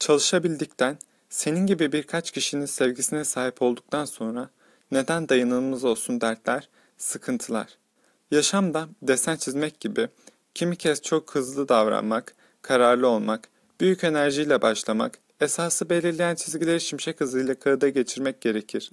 Çalışabildikten, senin gibi birkaç kişinin sevgisine sahip olduktan sonra neden dayanılmaz olsun dertler, sıkıntılar. Yaşamda desen çizmek gibi kimi kez çok hızlı davranmak, kararlı olmak, büyük enerjiyle başlamak, esası belirleyen çizgileri şimşek hızıyla kağıda geçirmek gerekir.